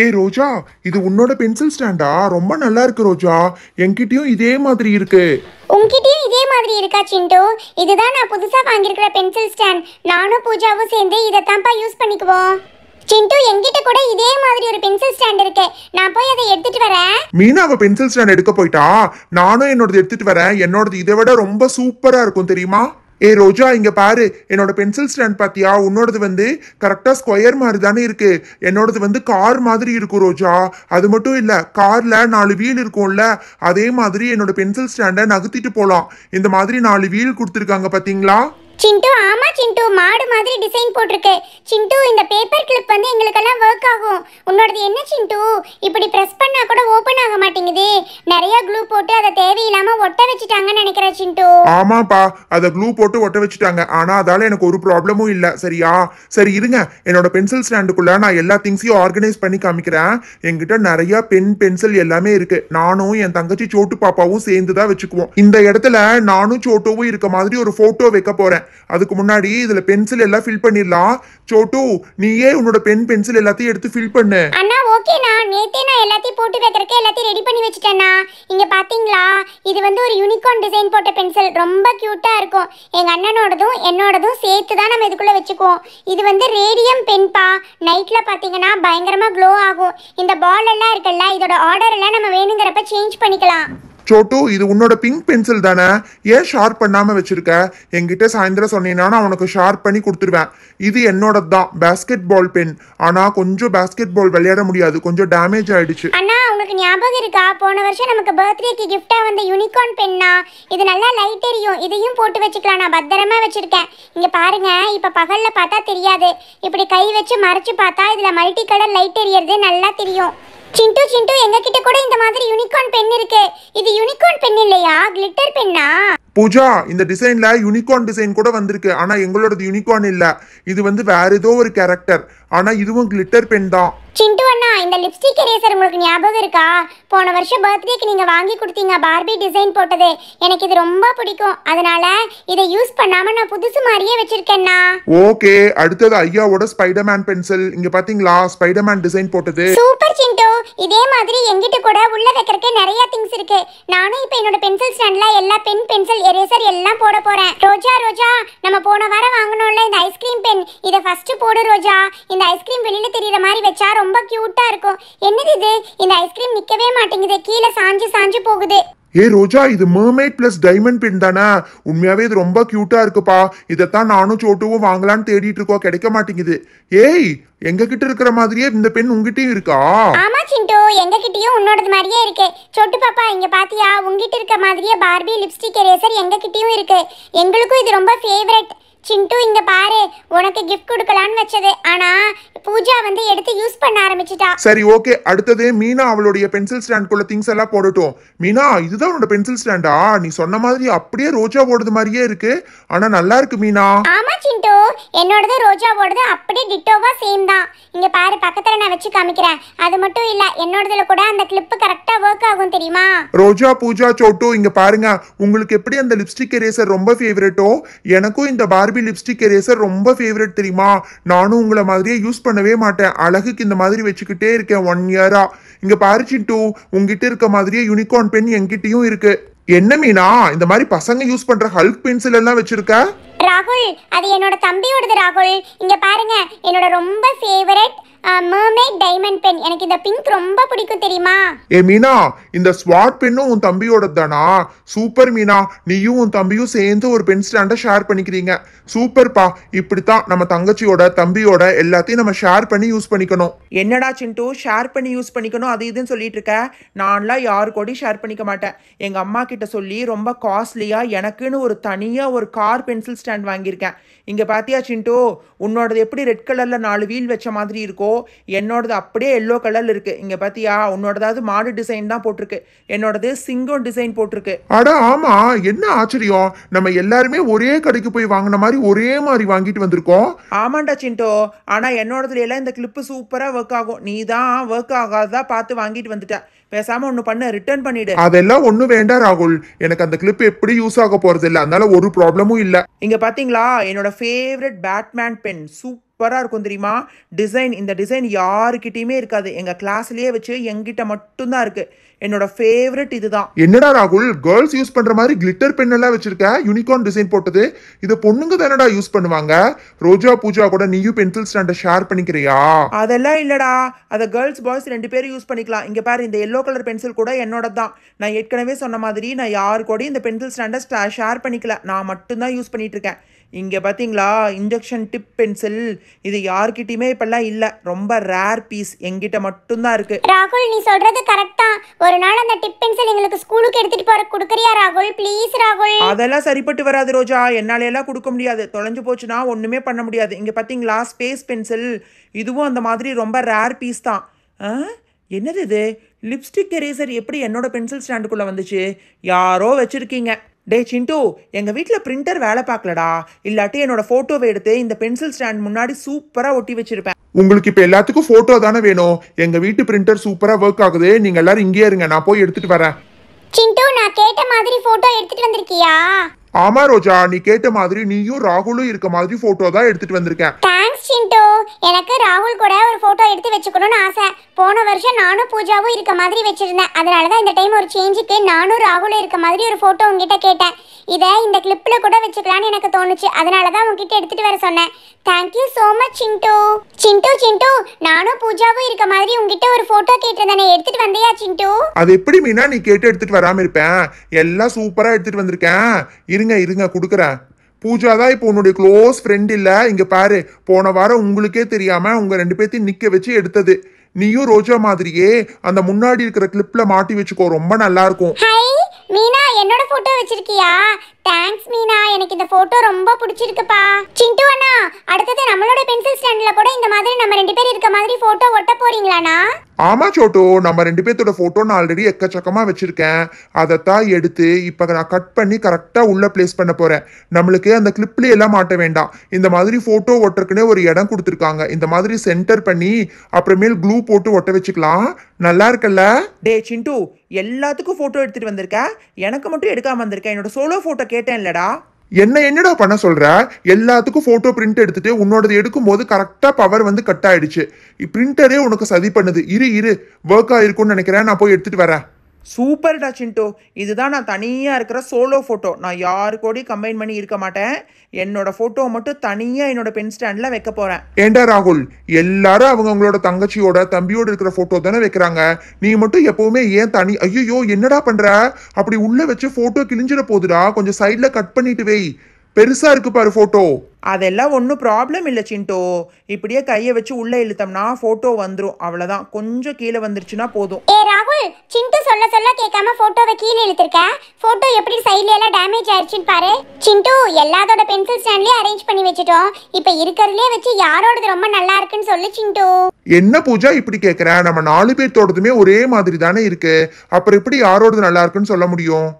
ஏய் ரோஜா இது உன்னோட பென்சில் ஸ்டாண்டா ரொம்ப நல்லா இருக்கு ரோஜா என்கிட்டயும் இதே மாதிரி இருக்கு உங்ககிட்டயும் இதே மாதிரி இருக்கா சிண்டு இதுதான் நான் புதுசா வாங்கியிருக்கிற பென்சில் ஸ்டாண்ட் நானும் பூஜாவும் சேர்ந்து இதை தான்ப்பா யூஸ் பண்ணிக்குவோம் சிண்டு என்கிட்ட கூட இதே மாதிரி ஒரு பென்சில் ஸ்டாண்ட் இருக்கு நான் போய் அதை எடுத்துட்டு வரேன் மீனா அவ பென்சில் ஸ்டாண்ட் எடுக்க போயிட்டா நானும் என்னோடது எடுத்துட்டு வரேன் என்னோடது இதை விட ரொம்ப சூப்பரா இருக்கும் தெரியுமா ஏ ரோஜா இங்க பாரு என்னோட பென்சில் ஸ்டாண்ட் பாத்தியா உன்னோடது வந்து கரெக்டா ஸ்கொயர் மாதிரி தானே இருக்கு என்னோடது வந்து கார் மாதிரி இருக்கும் ரோஜா அது மட்டும் இல்ல கார்ல நாலு வீல் இருக்கும்ல அதே மாதிரி என்னோட பென்சில் ஸ்டாண்டை நகர்த்திட்டு போலாம் இந்த மாதிரி நாலு வீல் கொடுத்துருக்காங்க பாத்தீங்களா சிண்டு ஆமா சிண்டு மாடு மாதிரி டிசைன் போட்டிருக்கு சிண்டு இந்த பேப்பர் கிளிப் வந்து எங்களுக்கெல்லாம் ஒர்க் ஆகும் உன்னோடது என்ன சிண்டு இப்படி ப்ரெஸ் பண்ணா கூட ஓபன் ஆக மாட்டேங்குது நிறைய க்ளூ போட்டு அதை தேவையில்லாம ஒட்ட வச்சுட்டாங்கன்னு நினைக்கிறேன் சிண்டு ஆமாப்பா அதை க்ளூ போட்டு ஒட்ட வச்சுட்டாங்க ஆனா அதால எனக்கு ஒரு ப்ராப்ளமும் இல்ல சரியா சரி இருங்க என்னோட பென்சில் ஸ்டாண்டுக்குள்ள நான் எல்லா திங்ஸையும் ஆர்கனைஸ் பண்ணி காமிக்கிறேன் எங்கிட்ட நிறைய பென் பென்சில் எல்லாமே இருக்கு நானும் என் தங்கச்சி சோட்டு பாப்பாவும் சேர்ந்து தான் வச்சுக்குவோம் இந்த இடத்துல நானும் சோட்டோவும் இருக்க மாதிரி ஒரு போட்டோ வைக்க போறேன் அதுக்கு முன்னாடி இதில் பென்சில் எல்லாம் ஃபில் பண்ணிடலாம் சோட்டு நீயே உன்னோட பென் பென்சில் எல்லாத்தையும் எடுத்து ஃபில் பண்ணு அண்ணா ஓகேண்ணா நேத்தே நான் எல்லாத்தையும் போட்டு வைக்கிறதுக்கு எல்லாத்தையும் ரெடி பண்ணி வச்சுட்டேண்ணா இங்க பாத்தீங்களா இது வந்து ஒரு யூனிகார்ன் டிசைன் போட்ட பென்சில் ரொம்ப க்யூட்டாக இருக்கும் எங்கள் அண்ணனோடதும் என்னோடதும் சேர்த்து தான் நம்ம இதுக்குள்ளே வச்சுக்குவோம் இது வந்து ரேடியம் பென்பா நைட்டில் பார்த்தீங்கன்னா பயங்கரமாக க்ளோ ஆகும் இந்த பால் எல்லாம் இருக்குல்ல இதோட ஆர்டர் எல்லாம் நம்ம வேணுங்கிறப்ப சேஞ்ச் பண்ணிக்கலாம் சோட்டு இது உன்னோட பிங்க் பென்சில் தானே ஏன் ஷார்ப் பண்ணாமல் வச்சுருக்க என்கிட்ட சாயந்தரம் சொன்னீங்கன்னா உனக்கு ஷார்ப் பண்ணி கொடுத்துருவேன் இது என்னோட தான் பேஸ்கெட் பால் பென் ஆனால் கொஞ்சம் பேஸ்கெட் பால் விளையாட முடியாது கொஞ்சம் டேமேஜ் ஆயிடுச்சு அண்ணா உங்களுக்கு ஞாபகம் இருக்கா போன வருஷம் நமக்கு பர்த்டேக்கு கிஃப்டா வந்த யூனிகார்ன் பென்னா இது நல்லா லைட் எரியும் இதையும் போட்டு வச்சுக்கலாம் நான் பத்திரமா வச்சிருக்கேன் இங்க பாருங்க இப்ப பகல்ல பார்த்தா தெரியாது இப்படி கை வச்சு மறைச்சு பார்த்தா இதுல மல்டி கலர் லைட் எரியறது நல்லா தெரியும் சிண்டு சிண்டு எங்க கிட்ட கூட இந்த மாதிரி யூனிகார்ன் பென் இருக்கு இது யூனிகார்ன் பென் இல்லையா கிளிட்டர் பென்னா பூஜா இந்த டிசைன்ல யூனிகார்ன் டிசைன் கூட வந்திருக்கு ஆனா எங்களோடது யூனிகார்ன் இல்ல இது வந்து வேற ஏதோ ஒரு கேரக்டர் ஆனா இதுவும் கிளிட்டர் பென் தான் சிண்டு அண்ணா இந்த லிப்ஸ்டிக் எரேசர் உங்களுக்கு ஞாபகம் இருக்கா போன வருஷம் பர்த்டேக்கு நீங்க வாங்கி கொடுத்தீங்க பார்பி டிசைன் போட்டது எனக்கு இது ரொம்ப பிடிக்கும் அதனால இதை யூஸ் பண்ணாம நான் புதுசு மாதிரியே வச்சிருக்கேன்னா ஓகே அடுத்தது ஐயாவோட ஸ்பைடர்மேன் பென்சில் இங்க பாத்தீங்களா ஸ்பைடர்மேன் டிசைன் போட்டது சூப்பர் சிண்டு இதே மாதிரி எங்கிட்ட கூட உள்ள வைக்கிறதுக்கு நிறைய திங்ஸ் இருக்கு நானும் இப்போ என்னோட பென்சில் ஸ்டாண்ட்ல எல்லா பென் பென்சில் எரேசர் எல்லாம் போட போறேன் ரோஜா ரோஜா நம்ம போன வாரம் வாங்கணும்ல இந்த ஐஸ்கிரீம் பென் இதை ஃபர்ஸ்ட் போடு ரோஜா இந்த ஐஸ்கிரீம் வெளியில தெரியற மாதிரி வச்சா ரொம்ப கியூட்டா இருக்கும் என்னது இது இந்த ஐஸ்கிரீம் நிக்கவே மாட்டேங்குது கீழே சாஞ்சு சாஞ்சு போகுது ஏ ரோஜா இது மர்மைட் பிளஸ் டைமண்ட் பின் தானே உண்மையாவே இது ரொம்ப கியூட்டா இருக்குப்பா இதைத்தான் நானும் சோட்டுவும் வாங்கலாம்னு தேடிட்டு இருக்கோம் கிடைக்க மாட்டேங்குது ஏய் எங்க கிட்ட இருக்கிற மாதிரியே இந்த பெண் உங்ககிட்டயும் இருக்கா ஆமா சிண்டு எங்க கிட்டயும் உன்னோடது மாதிரியே இருக்கு சொட்டு பாப்பா இங்க பாத்தியா உங்ககிட்ட இருக்க மாதிரியே பார்பி லிப்ஸ்டிக் எரேசர் எங்க கிட்டயும் இருக்கு எங்களுக்கும் இது ரொம்ப ஃபேவரட் சிண்டு இங்க பாரு உனக்கு கிஃப்ட் கொடுக்கலாம்னு வச்சது ஆனா பூஜா வந்து எடுத்து யூஸ் பண்ண ஆரம்பிச்சிட்டா சரி ஓகே அடுத்தது மீனா அவளுடைய பென்சில் ஸ்டாண்ட் குள்ள திங்ஸ் எல்லாம் போடட்டும் மீனா இதுதான் உன்னோட பென்சில் ஸ்டாண்டா நீ சொன்ன மாதிரி அப்படியே ரோஜா போடுறது மாதிரியே இருக்கு ஆனா நல்லா இருக்கு மீனா ஆமா சிண்டு என்னோடது ரோஜா போடுது அப்படியே டிட்டோவா சேம் தான் இங்க பாரு பக்கத்துல நான் வச்சு காமிக்கிறேன் அது மட்டும் இல்ல என்னோடதுல கூட அந்த கிளிப் கரெக்டா ஒர்க் ஆகும் தெரியுமா ரோஜா பூஜா சோட்டு இங்க பாருங்க உங்களுக்கு எப்படி அந்த லிப்ஸ்டிக் எரேசர் ரொம்ப ஃபேவரட்டோ எனக்கும் இந்த பார்பி பார்பி லிப்ஸ்டிக் எரேசர் ரொம்ப ஃபேவரட் தெரியுமா நானும் உங்களை மாதிரியே யூஸ் பண்ணவே மாட்டேன் அழகுக்கு இந்த மாதிரி வச்சுக்கிட்டே இருக்கேன் ஒன் இயரா இங்க பாரு டூ உங்ககிட்ட இருக்க மாதிரியே யூனிகார்ன் பென் என்கிட்டயும் இருக்கு என்ன மீனா இந்த மாதிரி பசங்க யூஸ் பண்ற ஹல்க் பென்சில் எல்லாம் வச்சிருக்க ராகுல் அது என்னோட தம்பியோடது ராகுல் இங்க பாருங்க என்னோட ரொம்ப ஃபேவரட் மர்மேட் டைமண்ட் பென் எனக்கு இந்த பிங்க் ரொம்ப பிடிக்கும் தெரியுமா ஏ மீனா இந்த ஸ்வாட் பென்னும் உன் தம்பியோட தானா சூப்பர் மீனா நீயும் உன் தம்பியும் சேர்ந்து ஒரு பென் ஸ்டாண்டை ஷேர் பண்ணிக்கிறீங்க சூப்பர்ப்பா இப்படித்தான் நம்ம தங்கச்சியோட தம்பியோட எல்லாத்தையும் நம்ம ஷேர் பண்ணி யூஸ் பண்ணிக்கணும் என்னடா சிண்டு ஷேர் பண்ணி யூஸ் பண்ணிக்கணும் அது இதுன்னு சொல்லிட்டு இருக்க நான்லாம் யாரு கூடயும் ஷேர் பண்ணிக்க மாட்டேன் எங்க அம்மா கிட்ட சொல்லி ரொம்ப காஸ்ட்லியா எனக்குன்னு ஒரு தனியா ஒரு கார் பென்சில் ஸ்டாண்ட் வாங்கியிருக்கேன் இங்க பாத்தியா சிண்டு உன்னோடது எப்படி ரெட் கலர்ல நாலு வீல் வச்ச மாதிரி இருக்கோ என்னோடது அப்படியே எல்லோ கலர்ல இருக்கு இங்க பாத்தியா உன்னோடதாவது மாடு டிசைன் தான் போட்டிருக்கு என்னோடது சிங்கம் டிசைன் போட்டிருக்கு அட ஆமா என்ன ஆச்சரியம் நம்ம எல்லாருமே ஒரே கடைக்கு போய் வாங்கின மாதிரி ஒரே மாதிரி வாங்கிட்டு வந்திருக்கோம் ஆமாண்டா சின்டோ ஆனா என்னோடதுல எல்லாம் இந்த கிளிப்பு சூப்பராக ஒர்க் ஆகும் நீ தான் ஒர்க் ஆகாததா பார்த்து வாங்கிட்டு வந்துட்ட பேசாம ஒன்று பண்ண ரிட்டர்ன் பண்ணிடு அதெல்லாம் ஒன்றும் வேண்டாம் ராகுல் எனக்கு அந்த கிளிப் எப்படி யூஸ் ஆக போறது இல்ல அதனால ஒரு ப்ராப்ளமும் இல்லை இங்க பாத்தீங்களா என்னோட ஃபேவரட் பேட்மேன் பென் சூப்பர் சூப்பராக இருக்கும் தெரியுமா டிசைன் இந்த டிசைன் யாருக்கிட்டேயுமே இருக்காது எங்கள் கிளாஸ்லேயே வச்சு எங்கிட்ட மட்டும்தான் இருக்குது என்னோட ஃபேவரட் இதுதான் என்னடா ராகுல் கேர்ள்ஸ் யூஸ் பண்ணுற மாதிரி கிளிட்டர் பென் எல்லாம் வச்சிருக்க யூனிகார்ன் டிசைன் போட்டது இதை பொண்ணுங்க தானடா யூஸ் பண்ணுவாங்க ரோஜா பூஜா கூட நீயும் பென்சில் ஸ்டாண்டை ஷேர் பண்ணிக்கிறியா அதெல்லாம் இல்லடா அதை கேர்ள்ஸ் பாய்ஸ் ரெண்டு பேரும் யூஸ் பண்ணிக்கலாம் இங்கே பாரு இந்த எல்லோ கலர் பென்சில் கூட என்னோட தான் நான் ஏற்கனவே சொன்ன மாதிரி நான் யாரு கூட இந்த பென்சில் ஸ்டாண்டை ஷேர் பண்ணிக்கல நான் மட்டும்தான் யூஸ் பண்ணிட்டு இருக்கேன் இங்கே பார்த்தீங்களா இன்ஜெக்ஷன் டிப் பென்சில் இது யார்கிட்டயுமே இப்பெல்லாம் இல்லை ரொம்ப ரேர் பீஸ் எங்கிட்ட மட்டும்தான் இருக்கு ராகுல் நீ சொல்றது கரெக்டா ஒரு நாள் அந்த டிப் பென்சில் எங்களுக்கு ஸ்கூலுக்கு எடுத்துட்டு போற கொடுக்குறியா ராகுல் ப்ளீஸ் ராகுல் அதெல்லாம் சரிப்பட்டு வராது ரோஜா என்னால எல்லாம் கொடுக்க முடியாது தொலைஞ்சு போச்சுன்னா ஒண்ணுமே பண்ண முடியாது இங்கே பார்த்தீங்களா ஸ்பேஸ் பென்சில் இதுவும் அந்த மாதிரி ரொம்ப ரேர் பீஸ் தான் என்னது இது லிப்ஸ்டிக் எரேசர் எப்படி என்னோட பென்சில் ஸ்டாண்டுக்குள்ளே வந்துச்சு யாரோ வச்சுருக்கீங்க டே சிண்டு எங்கள் வீட்டில் பிரிண்டர் வேலை பார்க்கலடா இல்லாட்டி என்னோட ஃபோட்டோவை எடுத்து இந்த பென்சில் ஸ்டாண்ட் முன்னாடி சூப்பராக ஒட்டி வச்சிருப்பேன் உங்களுக்கு இப்போ எல்லாத்துக்கும் ஃபோட்டோ தானே வேணும் எங்கள் வீட்டு பிரிண்டர் சூப்பராக ஒர்க் ஆகுது நீங்கள் எல்லாரும் இங்கேயே இருங்க நான் போய் எடுத்துட்டு வரேன் சிண்டு நான் கேட்ட மாதிரி ஃபோட்டோ எடுத்துட்டு வந்திருக்கியா ஆமா ரோஜா நீ கேட்ட மாதிரி நீயும் ராகுலும் இருக்க மாதிரி போட்டோ தான் எடுத்துட்டு வந்திருக்கேன் தேங்க்ஸ் சிண்டு எனக்கு ராகுல் கூட ஒரு போட்டோ எடுத்து வச்சுக்கணும்னு ஆசை போன வருஷம் நானும் பூஜாவும் இருக்க மாதிரி வச்சிருந்தேன் அதனால தான் இந்த டைம் ஒரு சேஞ்சுக்கு நானும் ராகுலும் இருக்க மாதிரி ஒரு போட்டோ உங்ககிட்ட கேட்டேன் இதை இந்த கிளிப்பில் கூட வச்சுக்கலான்னு எனக்கு தோணுச்சு அதனால தான் உங்ககிட்ட எடுத்துகிட்டு வர சொன்னேன் thank you so much Chintu Chintu Chintu நானும் பூஜாவும் இருக்க மாதிரி உங்ககிட்ட ஒரு ஃபோட்டோ கேட்டிருந்தேன் எடுத்துகிட்டு வந்தியா சிண்டு அது எப்படி மீனா நீ கேட்டு எடுத்துகிட்டு வராமல் இருப்பேன் எல்லாம் சூப்பராக எடுத்துகிட்டு வந்திருக்கேன் இருங்க இருங்க கொடுக்குறேன் பூஜா தான் இப்போ உன்னுடைய க்ளோஸ் ஃப்ரெண்ட் இல்லை இங்கே பாரு போன வாரம் உங்களுக்கே தெரியாமல் உங்கள் ரெண்டு பேர்த்தையும் நிற்க வச்சு எடுத்தது நீயும் ரோஜா மாதிரியே அந்த முன்னாடி இருக்கிற கிளிப்பில் மாட்டி வச்சுக்கோ ரொம்ப நல்லா இருக்கும் மீனா என்னோட போட்டோ வச்சிருக்கியா தேங்க்ஸ் மீனா எனக்கு இந்த போட்டோ ரொம்ப பிடிச்சிருக்குப்பா சிண்டு அண்ணா அடுத்தது நம்மளோட பென்சில் ஸ்டாண்ட்ல கூட இந்த மாதிரி நம்ம ரெண்டு பேர் இருக்க மாதிரி போட்டோ ஒட்ட போறீங்களாண்ணா ஆமா சோட்டோ நம்ம ரெண்டு பேர்த்தோட போட்டோ நான் ஆல்ரெடி எக்கச்சக்கமா வச்சிருக்கேன் அதைத்தான் எடுத்து இப்போ நான் கட் பண்ணி கரெக்டாக உள்ள பிளேஸ் பண்ண போறேன் நம்மளுக்கு அந்த கிளிப்லயே எல்லாம் மாட்ட வேண்டாம் இந்த மாதிரி ஃபோட்டோ ஒட்டுறக்குன்னே ஒரு இடம் கொடுத்துருக்காங்க இந்த மாதிரி சென்டர் பண்ணி அப்புறமேல் க்ளூ போட்டு ஒட்ட வச்சுக்கலாம் நல்லா இருக்குல்ல டே சிண்டு எல்லாத்துக்கும் ஃபோட்டோ எடுத்துட்டு வந்திருக்க எனக்கு மட்டும் எடுக்காம வந்திருக்கேன் என்னோட சோலோ ஃபோட்டோ கேட்டேன் இல்லடா என்ன என்னடா பண்ண சொல்ற எல்லாத்துக்கும் ஃபோட்டோ பிரிண்ட் எடுத்துட்டு உன்னோடது எடுக்கும் போது கரெக்டாக பவர் வந்து கட் ஆயிடுச்சு பிரிண்டரே உனக்கு சதி பண்ணுது இரு இரு ஒர்க் ஆயிருக்கும்னு நினைக்கிறேன் நான் போய் எடுத்துட்டு வரேன் சூப்பர்டா சின்டோ இதுதான் நான் தனியாக இருக்கிற சோலோ ஃபோட்டோ நான் யாரு கூட கம்பைன் பண்ணி இருக்க மாட்டேன் என்னோட ஃபோட்டோ மட்டும் தனியாக என்னோட பென் ஸ்டாண்டில் வைக்க போகிறேன் ஏண்டா ராகுல் எல்லாரும் அவங்க அவங்களோட தங்கச்சியோட தம்பியோட இருக்கிற ஃபோட்டோ தானே வைக்கிறாங்க நீ மட்டும் எப்போவுமே ஏன் தனி ஐயோ என்னடா பண்ணுற அப்படி உள்ளே வச்சு ஃபோட்டோ கிழிஞ்சிட போகுதுடா கொஞ்சம் சைடில் கட் பண்ணிட்டு வை பெருசா இருக்கு பாரு போட்டோ அதெல்லாம் ஒன்றும் ப்ராப்ளம் இல்லை சின்டோ இப்படியே கையை வச்சு உள்ள இழுத்தம்னா போட்டோ வந்துடும் அவ்வளோதான் கொஞ்சம் கீழே வந்துருச்சுன்னா போதும் ஏ ராகுல் சின்டோ சொல்ல சொல்ல கேட்காம போட்டோவை கீழே இழுத்துருக்க போட்டோ எப்படி சைடில் எல்லாம் டேமேஜ் ஆயிடுச்சுன்னு பாரு சின்டோ எல்லாத்தோட பென்சில் ஸ்டாண்ட்லேயே அரேஞ்ச் பண்ணி வச்சுட்டோம் இப்போ இருக்கிறதுலே வச்சு யாரோடது ரொம்ப நல்லா இருக்குன்னு சொல்லு சின்டோ என்ன பூஜா இப்படி கேட்குறேன் நம்ம நாலு பேர்த்தோடதுமே ஒரே மாதிரி தானே இருக்கு அப்புறம் எப்படி யாரோடது நல்லா இருக்குன்னு சொல்ல முடியும்